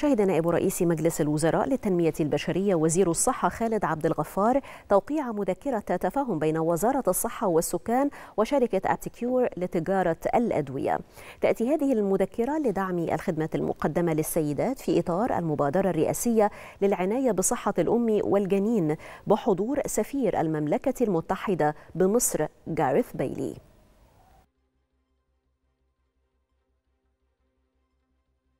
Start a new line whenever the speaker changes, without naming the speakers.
شهد نائب رئيس مجلس الوزراء للتنمية البشرية وزير الصحة خالد عبد الغفار توقيع مذكرة تفاهم بين وزارة الصحة والسكان وشركة أبتكيور لتجارة الأدوية تأتي هذه المذكرة لدعم الخدمات المقدمة للسيدات في إطار المبادرة الرئاسية للعناية بصحة الأم والجنين بحضور سفير المملكة المتحدة بمصر جاريث بيلي